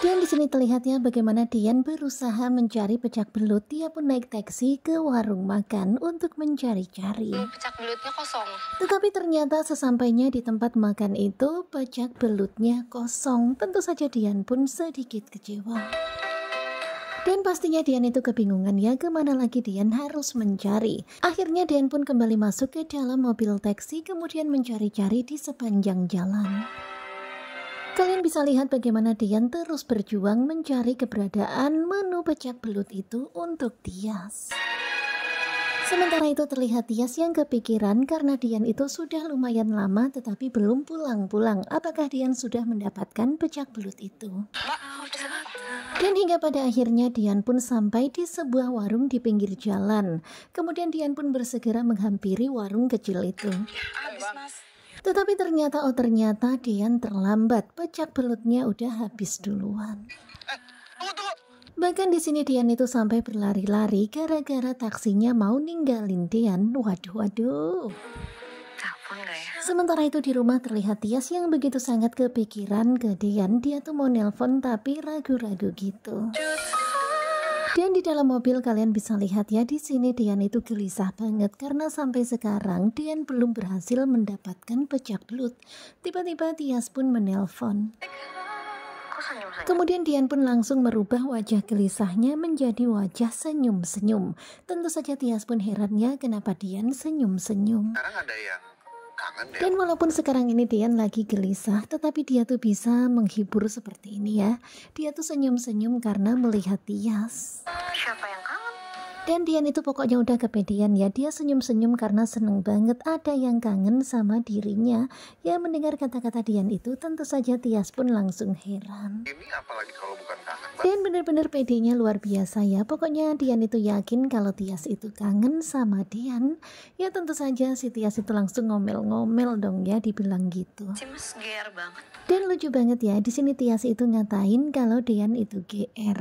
Dan di sini terlihat bagaimana Dian berusaha mencari pecak belut. Dia pun naik taksi ke warung makan untuk mencari-cari. Hmm, pecak belutnya kosong. Tetapi ternyata sesampainya di tempat makan itu pecak belutnya kosong. Tentu saja Dian pun sedikit kecewa. Dan pastinya Dian itu kebingungan ya kemana lagi Dian harus mencari. Akhirnya Dian pun kembali masuk ke dalam mobil taksi kemudian mencari-cari di sepanjang jalan. Kalian bisa lihat bagaimana Dian terus berjuang mencari keberadaan menu pecak belut itu untuk Dias. Sementara itu terlihat Dias yang kepikiran karena Dian itu sudah lumayan lama tetapi belum pulang-pulang. Apakah Dian sudah mendapatkan pecak belut itu? Dan hingga pada akhirnya Dian pun sampai di sebuah warung di pinggir jalan. Kemudian Dian pun bersegera menghampiri warung kecil itu. Tetapi ternyata oh ternyata Dian terlambat, pecak belutnya udah habis duluan. Bahkan di sini Dian itu sampai berlari-lari gara-gara taksinya mau ninggalin Dian. Waduh, waduh. Ya? Sementara itu di rumah terlihat Tias yang begitu sangat kepikiran ke Dian. Dia tuh mau nelpon tapi ragu-ragu gitu. Cus. Dan di dalam mobil kalian bisa lihat ya di sini Dian itu gelisah banget karena sampai sekarang Dian belum berhasil mendapatkan pecak belut. Tiba-tiba Tias pun menelpon. Kemudian Dian pun langsung merubah wajah gelisahnya menjadi wajah senyum-senyum. Tentu saja Tias pun herannya kenapa Dian senyum-senyum. Sekarang ada yang dan walaupun sekarang ini Dian lagi gelisah, tetapi dia tuh bisa menghibur seperti ini ya. Dia tuh senyum-senyum karena melihat Tias. Siapa yang kangen? Dan Dian itu pokoknya udah kepedean ya. Dia senyum-senyum karena seneng banget ada yang kangen sama dirinya. Ya mendengar kata-kata Dian itu tentu saja Tias pun langsung heran. Ini apalagi kalau bukan Dian bener-bener pedenya luar biasa ya. Pokoknya Dian itu yakin kalau Tias itu kangen sama Dian. Ya tentu saja si Tias itu langsung ngomel-ngomel dong ya dibilang gitu. Simas GR banget. Dan lucu banget ya, di sini Tias itu ngatain kalau Dian itu GR.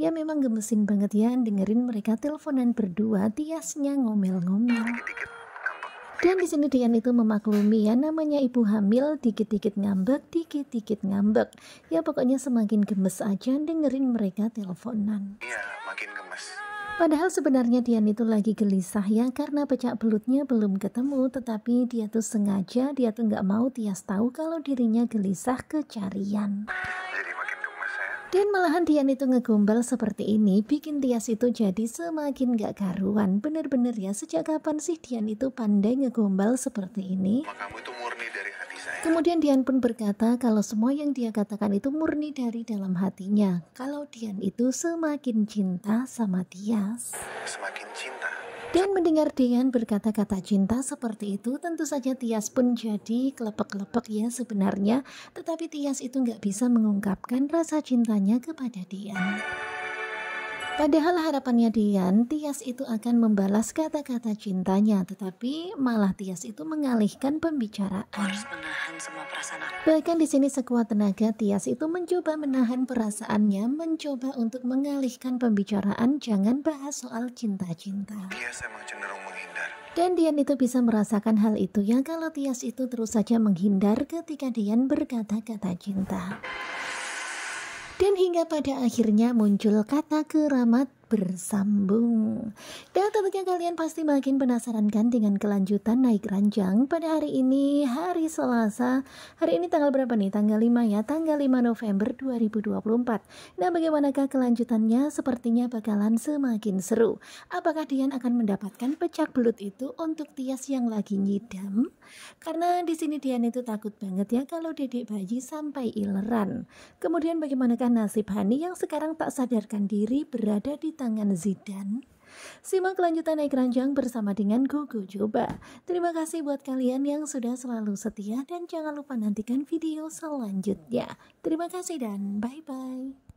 Ya memang gemesin banget ya dengerin mereka teleponan berdua Tiasnya ngomel-ngomel. Dan di sini Dian itu memaklumi ya namanya ibu hamil dikit-dikit ngambek, dikit-dikit ngambek. Ya pokoknya semakin gemes aja dengerin mereka teleponan. Iya, makin gemes. Padahal sebenarnya Dian itu lagi gelisah ya karena pecak belutnya belum ketemu tetapi dia tuh sengaja dia tuh nggak mau Tias tahu kalau dirinya gelisah kecarian. Dan malahan Tian itu ngegombal seperti ini bikin Tias itu jadi semakin gak karuan. Bener-bener ya sejak kapan sih Dian itu pandai ngegombal seperti ini? Kamu itu murni dari hati saya. Kemudian Dian pun berkata kalau semua yang dia katakan itu murni dari dalam hatinya. Kalau Dian itu semakin cinta sama Tias. Semakin cinta dan mendengar Dean berkata-kata cinta seperti itu, tentu saja Tias pun jadi kelepek-kelepek ya sebenarnya. Tetapi Tias itu nggak bisa mengungkapkan rasa cintanya kepada Dean. Padahal harapannya Dian, Tias itu akan membalas kata-kata cintanya, tetapi malah Tias itu mengalihkan pembicaraan. Harus menahan semua perasaan Bahkan di sini sekuat tenaga Tias itu mencoba menahan perasaannya, mencoba untuk mengalihkan pembicaraan, jangan bahas soal cinta-cinta. Tias cenderung menghindar. Dan Dian itu bisa merasakan hal itu ya kalau Tias itu terus saja menghindar ketika Dian berkata-kata cinta dan hingga pada akhirnya muncul kata keramat bersambung. Dan tentunya kalian pasti makin penasaran kan dengan kelanjutan naik ranjang pada hari ini, hari Selasa. Hari ini tanggal berapa nih? Tanggal 5 ya, tanggal 5 November 2024. Nah, bagaimanakah kelanjutannya? Sepertinya bakalan semakin seru. Apakah Dian akan mendapatkan pecak belut itu untuk Tias yang lagi nyidam? Karena di sini Dian itu takut banget ya kalau dedek bayi sampai ileran. Kemudian bagaimanakah nasib Hani yang sekarang tak sadarkan diri berada di tangan Zidane? Simak kelanjutan naik ranjang bersama dengan Gugu. Coba. Terima kasih buat kalian yang sudah selalu setia dan jangan lupa nantikan video selanjutnya. Terima kasih dan bye-bye.